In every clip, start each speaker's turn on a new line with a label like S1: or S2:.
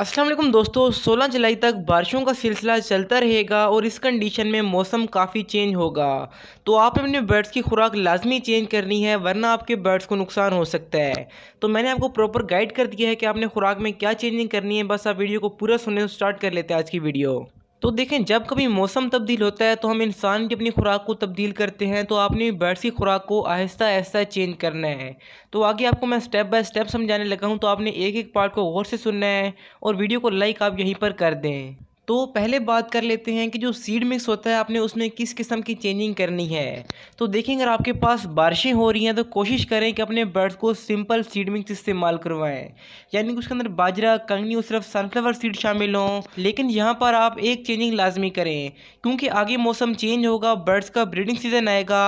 S1: असलम दोस्तों 16 जुलाई तक बारिशों का सिलसिला चलता रहेगा और इस कंडीशन में मौसम काफ़ी चेंज होगा तो आप अपने बर्ड्स की खुराक लाजमी चेंज करनी है वरना आपके बर्ड्स को नुकसान हो सकता है तो मैंने आपको प्रॉपर गाइड कर दिया है कि आपने खुराक में क्या चेंजिंग करनी है बस आप वीडियो को पूरा सुनने स्टार्ट कर लेते हैं आज की वीडियो तो देखें जब कभी मौसम तब्दील होता है तो हम इंसान की अपनी खुराक को तब्दील करते हैं तो आपने बर्ड्स की खुराक को आहिस्ता आहिस्ता चेंज करना है तो आगे आपको मैं स्टेप बाय स्टेप समझाने लगा हूँ तो आपने एक एक पार्ट को गौर से सुनना है और वीडियो को लाइक आप यहीं पर कर दें तो पहले बात कर लेते हैं कि जो सीड मिक्स होता है आपने उसमें किस किस्म की चेंजिंग करनी है तो देखें अगर आपके पास बारिशें हो रही हैं तो कोशिश करें कि अपने बर्ड्स को सिंपल सीड मिक्स इस्तेमाल करवाएं यानी कि उसके अंदर बाजरा कंगनी और सिर्फ सनफ्लावर सीड शामिल हों लेकिन यहाँ पर आप एक चेंजिंग लाजमी करें क्योंकि आगे मौसम चेंज होगा बर्ड्स का ब्रीडिंग सीजन आएगा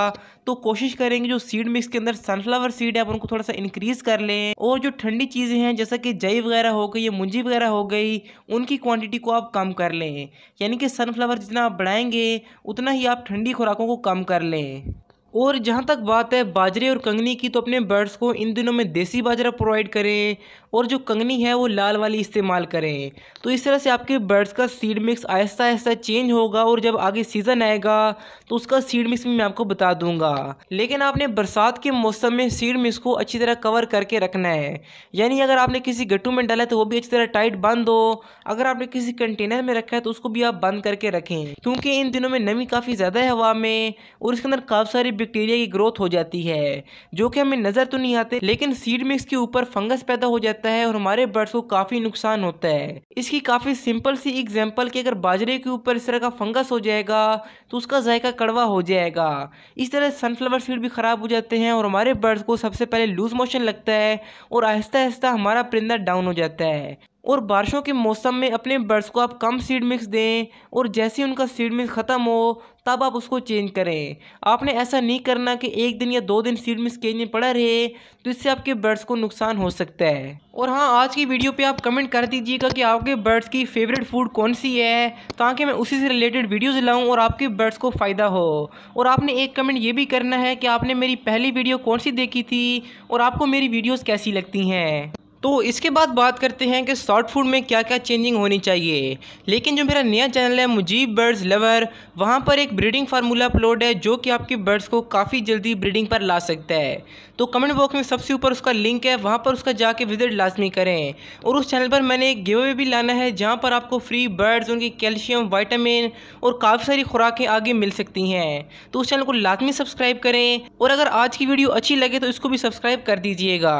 S1: तो कोशिश करें कि जो सीड मिक्स के अंदर सनफ्लावर सीड है आप उनको थोड़ा सा इंक्रीज़ कर लें और जो ठंडी चीज़ें हैं जैसा कि जई वगैरह हो गई या मुंजी वगैरह हो गई उनकी क्वान्टिटी को आप कम कर लें यानी कि सनफ्लावर जितना आप बढ़ाएंगे उतना ही आप ठंडी खुराकों को कम कर लें और जहाँ तक बात है बाजरे और कंगनी की तो अपने बर्ड्स को इन दिनों में देसी बाजरा प्रोवाइड करें और जो कंगनी है वो लाल वाली इस्तेमाल करें तो इस तरह से आपके बर्ड्स का सीड मिक्स आहिस्ता आहिस्ता चेंज होगा और जब आगे सीज़न आएगा तो उसका सीड मिक्स भी मैं आपको बता दूंगा लेकिन आपने बरसात के मौसम में सीड मिक्स को अच्छी तरह कवर करके रखना है यानी अगर आपने किसी गट्टू में डाला तो वो भी अच्छी तरह टाइट बंद हो अगर आपने किसी कंटेनर में रखा है तो उसको भी आप बंद करके रखें क्योंकि इन दिनों में नमी काफ़ी ज़्यादा है हवा में और इसके अंदर काफ़ी सारी बैक्टीरिया की ग्रोथ हो जाती है जो कि हमें नज़र तो नहीं आते लेकिन सीड मिक्स के ऊपर फंगस पैदा हो जाता है और हमारे बर्ड्स को काफ़ी नुकसान होता है इसकी काफ़ी सिंपल सी एग्जाम्पल कि अगर बाजरे के ऊपर इस तरह का फंगस हो जाएगा तो उसका जायका कड़वा हो जाएगा इस तरह सनफ्लावर सीड भी ख़राब हो जाते हैं और हमारे बर्ड्स को सबसे पहले लूज़ मोशन लगता है और आहिस्ता आहिस्ता हमारा परिंदा डाउन हो जाता है और बारिशों के मौसम में अपने बर्ड्स को आप कम सीड मिक्स दें और जैसे उनका सीड मिक्स ख़त्म हो तब आप उसको चेंज करें आपने ऐसा नहीं करना कि एक दिन या दो दिन सीड में केज में पड़ा रहे तो इससे आपके बर्ड्स को नुकसान हो सकता है और हाँ आज की वीडियो पे आप कमेंट कर दीजिएगा कि आपके बर्ड्स की फेवरेट फूड कौन सी है ताकि मैं उसी से रिलेटेड वीडियोज़ लाऊँ और आपके बर्ड्स को फ़ायदा हो और आपने एक कमेंट ये भी करना है कि आपने मेरी पहली वीडियो कौन सी देखी थी और आपको मेरी वीडियोज़ कैसी लगती हैं तो इसके बाद बात करते हैं कि शॉर्ट फूड में क्या क्या चेंजिंग होनी चाहिए लेकिन जो मेरा नया चैनल है मुजीब बर्ड्स लवर वहाँ पर एक ब्रीडिंग फार्मूला अपलोड है जो कि आपकी बर्ड्स को काफ़ी जल्दी ब्रीडिंग पर ला सकता है तो कमेंट बॉक्स में सबसे ऊपर उसका लिंक है वहाँ पर उसका जाके विजिट लाजमी करें और उस चैनल पर मैंने एक गेवे भी लाना है जहाँ पर आपको फ्री बर्ड्स उनकी कैल्शियम वाइटामिन और काफ़ी सारी खुराकें आगे मिल सकती हैं तो उस चैनल को लाजमी सब्सक्राइब करें और अगर आज की वीडियो अच्छी लगे तो इसको भी सब्सक्राइब कर दीजिएगा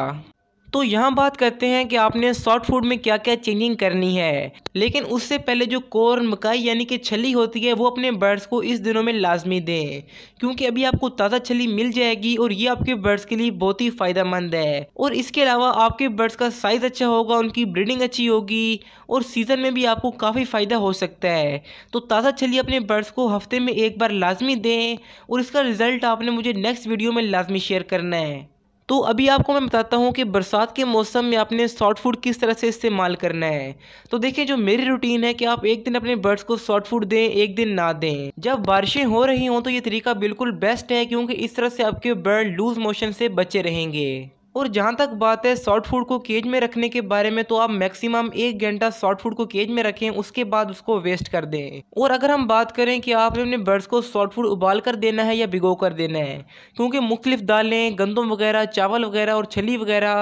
S1: तो यहाँ बात करते हैं कि आपने सॉफ्ट फूड में क्या क्या चेंजिंग करनी है लेकिन उससे पहले जो कोर मकाई यानी कि छली होती है वो अपने बर्ड्स को इस दिनों में लाजमी दें क्योंकि अभी आपको ताज़ा छली मिल जाएगी और ये आपके बर्ड्स के लिए बहुत ही फ़ायदेमंद है और इसके अलावा आपके बर्ड्स का साइज़ अच्छा होगा उनकी ब्रीडिंग अच्छी होगी और सीज़न में भी आपको काफ़ी फ़ायदा हो सकता है तो ताज़ा छली अपने बर्ड्स को हफ्ते में एक बार लाजमी दें और इसका रिज़ल्ट आपने मुझे नेक्स्ट वीडियो में लाजमी शेयर करना है तो अभी आपको मैं बताता हूँ कि बरसात के मौसम में आपने सॉफ्ट फूड किस तरह से इस्तेमाल करना है तो देखें जो मेरी रूटीन है कि आप एक दिन अपने बर्ड्स को सॉफ्ट फूड दें एक दिन ना दें जब बारिशें हो रही हों तो ये तरीका बिल्कुल बेस्ट है क्योंकि इस तरह से आपके बर्ड लूज मोशन से बचे रहेंगे और जहाँ तक बात है सॉफ्ट फूड को केज में रखने के बारे में तो आप मैक्सिमम एक घंटा सॉफ्ट फूड को केज में रखें उसके बाद उसको वेस्ट कर दें और अगर हम बात करें कि आपने अपने बर्ड्स को सॉफ्ट फूड उबाल कर देना है या भिगो कर देना है क्योंकि मुख्तलिफ दालें गंदम वगैरह चावल वगैरह और छली वगैरह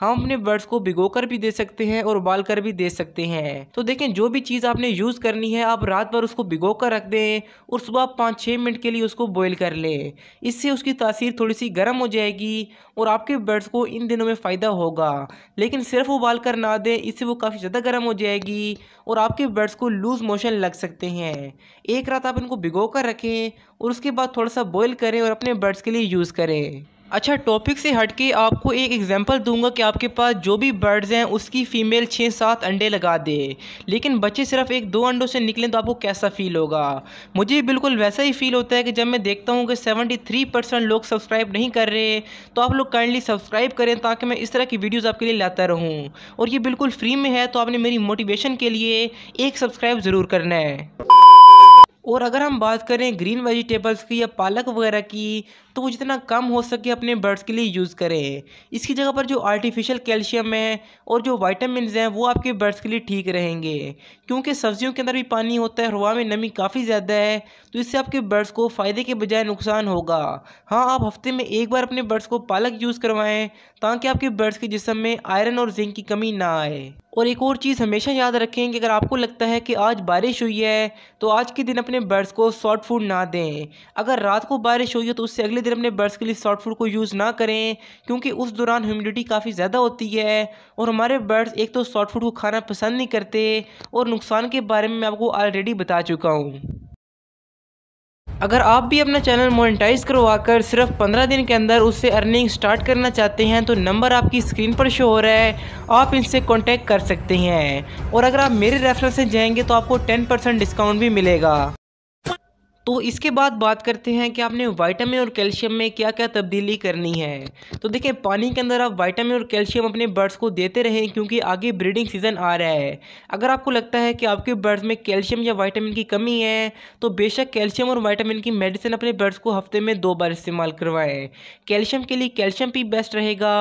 S1: हम अपने बर्ड्स को भिगो कर भी दे सकते हैं और उबाल कर भी दे सकते हैं तो देखें जो भी चीज़ आपने यूज़ करनी है आप रात भर उसको भिगो कर रख दें और सुबह पाँच छः मिनट के लिए उसको बॉयल कर लें इससे उसकी तासीर थोड़ी सी गर्म हो जाएगी और आपके बर्ड्स को इन दिनों में फ़ायदा होगा लेकिन सिर्फ उबाल कर ना दें इससे वो काफ़ी ज़्यादा गर्म हो जाएगी और आपके बर्ड्स को लूज़ मोशन लग सकते हैं एक रात आप इनको भिगो कर रखें और उसके बाद थोड़ा सा बॉयल करें और अपने बर्ड्स के लिए यूज़ करें अच्छा टॉपिक से हट के आपको एक एग्जांपल दूंगा कि आपके पास जो भी बर्ड्स हैं उसकी फ़ीमेल छः सात अंडे लगा दे लेकिन बच्चे सिर्फ एक दो अंडों से निकलें तो आपको कैसा फ़ील होगा मुझे बिल्कुल वैसा ही फील होता है कि जब मैं देखता हूँ कि सेवेंटी थ्री परसेंट लोग सब्सक्राइब नहीं कर रहे तो आप लोग काइंडली सब्सक्राइब करें ताकि मैं इस तरह की वीडियोज़ आपके लिए लाता रहूँ और ये बिल्कुल फ्री में है तो आपने मेरी मोटिवेशन के लिए एक सब्सक्राइब ज़रूर करना है और अगर हम बात करें ग्रीन वेजिटेबल्स की या पालक वगैरह की तो वो जितना कम हो सके अपने बर्ड्स के लिए यूज़ करें इसकी जगह पर जो आर्टिफिशियल कैल्शियम है और जो वाइटामिन हैं वो आपके बर्ड्स के लिए ठीक रहेंगे क्योंकि सब्जियों के अंदर भी पानी होता है हवा में नमी काफ़ी ज़्यादा है तो इससे आपके बर्ड्स को फ़ायदे के बजाय नुकसान होगा हाँ आप हफ्ते में एक बार अपने बर्ड्स को पालक यूज़ करवाएँ ताकि आपके बर्ड्स के जिसम में आयरन और जिंक की कमी ना आए और एक और चीज़ हमेशा याद रखें कि अगर आपको लगता है कि आज बारिश हुई है तो आज के दिन अपने बर्ड्स को सॉफ्ट फूड ना दें अगर रात को बारिश हुई है तो उससे अगले जितने दिन अपने बर्ड्स के लिए सॉफ्ट फूड को यूज़ ना करें क्योंकि उस दौरान ह्यूमिडिटी काफ़ी ज़्यादा होती है और हमारे बर्ड्स एक तो सॉफ्ट फूड को खाना पसंद नहीं करते और नुकसान के बारे में मैं आपको ऑलरेडी बता चुका हूँ अगर आप भी अपना चैनल मोनेटाइज करवाकर सिर्फ 15 दिन के अंदर उससे अर्निंग स्टार्ट करना चाहते हैं तो नंबर आपकी स्क्रीन पर शो हो रहा है आप इनसे कांटेक्ट कर सकते हैं और अगर आप मेरे रेफरेंस से जाएंगे तो आपको 10% डिस्काउंट भी मिलेगा तो इसके बाद बात करते हैं कि आपने वाइटामिन और कैल्शियम में क्या क्या तब्दीली करनी है तो देखिए पानी के अंदर आप वाइटामिन और कैल्शियम अपने बर्ड्स को देते रहें क्योंकि आगे ब्रीडिंग सीजन आ रहा है अगर आपको लगता है कि आपके बर्ड्स में कैल्शियम या वाइटामिन की कमी है तो बेशक कैल्शियम और वाइटामिन की मेडिसिन अपने बर्ड्स को हफ्ते में दो बार इस्तेमाल करवाएं कैल्शियम के लिए कैल्शियम भी बेस्ट रहेगा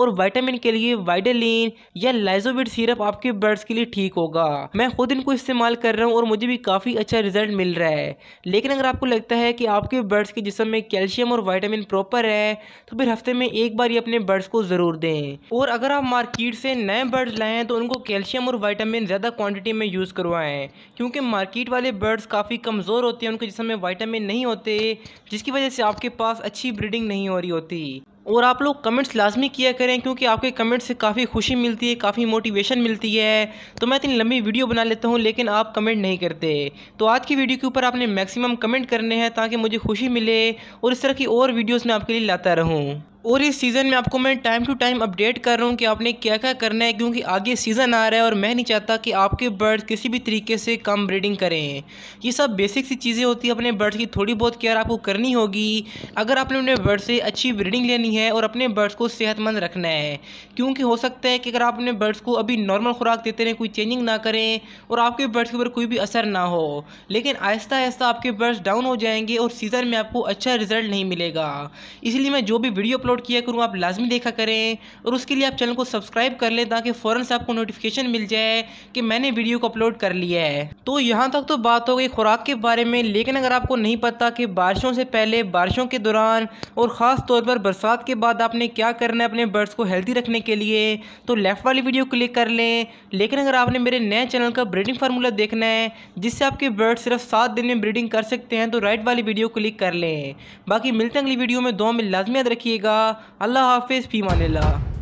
S1: और वाइटामिन के लिए वाइडलिन या लाइजोविड सीरप आपके बर्ड्स के लिए ठीक होगा मैं खुद इनको इस्तेमाल कर रहा हूँ और मुझे भी काफ़ी अच्छा रिजल्ट मिल रहा है लेकिन लेकिन अगर आपको लगता है कि आपके बर्ड्स के जिसम में कैल्शियम और वाइटामिन प्रॉपर है तो फिर हफ्ते में एक बार ही अपने बर्ड्स को ज़रूर दें और अगर आप मार्केट से नए बर्ड्स लाएँ तो उनको कैल्शियम और वाइटामिन ज़्यादा क्वान्टिटी में यूज़ करवाएँ क्योंकि मार्केट वाले बर्ड्स काफ़ी कमज़ोर होते हैं उनके जिसम में वाइटामिन नहीं होते जिसकी वजह से आपके पास अच्छी ब्रीडिंग नहीं हो रही होती और आप लोग कमेंट्स लाजमी किया करें क्योंकि आपके कमेंट्स से काफ़ी खुशी मिलती है काफ़ी मोटिवेशन मिलती है तो मैं इतनी लंबी वीडियो बना लेता हूँ लेकिन आप कमेंट नहीं करते तो आज की वीडियो के ऊपर आपने मैक्सिमम कमेंट करने हैं ताकि मुझे खुशी मिले और इस तरह की और वीडियोज़ मैं आपके लिए लाता रहूँ और इस सीज़न में आपको मैं टाइम टू टाइम अपडेट कर रहा हूँ कि आपने क्या क्या करना है क्योंकि आगे सीज़न आ रहा है और मैं नहीं चाहता कि आपके बर्ड्स किसी भी तरीके से कम ब्रीडिंग करें ये सब बेसिक सी चीज़ें होती है अपने बर्ड्स की थोड़ी बहुत केयर आपको करनी होगी अगर आपने अपने बर्ड से अच्छी ब्रीडिंग लेनी है और अपने बर्ड्स को सेहतमंद रखना है क्योंकि हो सकता है कि अगर आप अपने बर्ड्स को अभी नॉर्मल खुराक देते रहें कोई चेंजिंग ना करें और आपके बर्ड्स के ऊपर कोई भी असर ना हो लेकिन आहिस्ता आहिस्ता आपके बर्ड्स डाउन हो जाएंगे और सीज़न में आपको अच्छा रिजल्ट नहीं मिलेगा इसलिए मैं जो भी वीडियो अपलोड अपलोड किया करूँ आप लाजमी देखा करें और उसके लिए आप चैनल को सब्सक्राइब कर लें ताकि फ़ौरन से आपको नोटिफिकेशन मिल जाए कि मैंने वीडियो को अपलोड कर लिया है तो यहाँ तक तो बात हो गई खुराक के बारे में लेकिन अगर आपको नहीं पता कि बारिशों से पहले बारिशों के दौरान और ख़ास तौर पर बरसात के बाद आपने क्या करना है अपने बर्ड्स को हेल्थी रखने के लिए तो लेफ़्ट वाली वीडियो क्लिक कर लें लेकिन अगर आपने मेरे नए चैनल का ब्रीडिंग फार्मूला देखना है जिससे आपके बर्ड सिर्फ सात दिन में ब्रीडिंग कर सकते हैं तो राइट वाली वीडियो क्लिक कर लें बाकी मिलते हैं अगली वीडियो में दो में लाजमी याद रखिएगा अल्लाह हाफिज़ फ़ीमान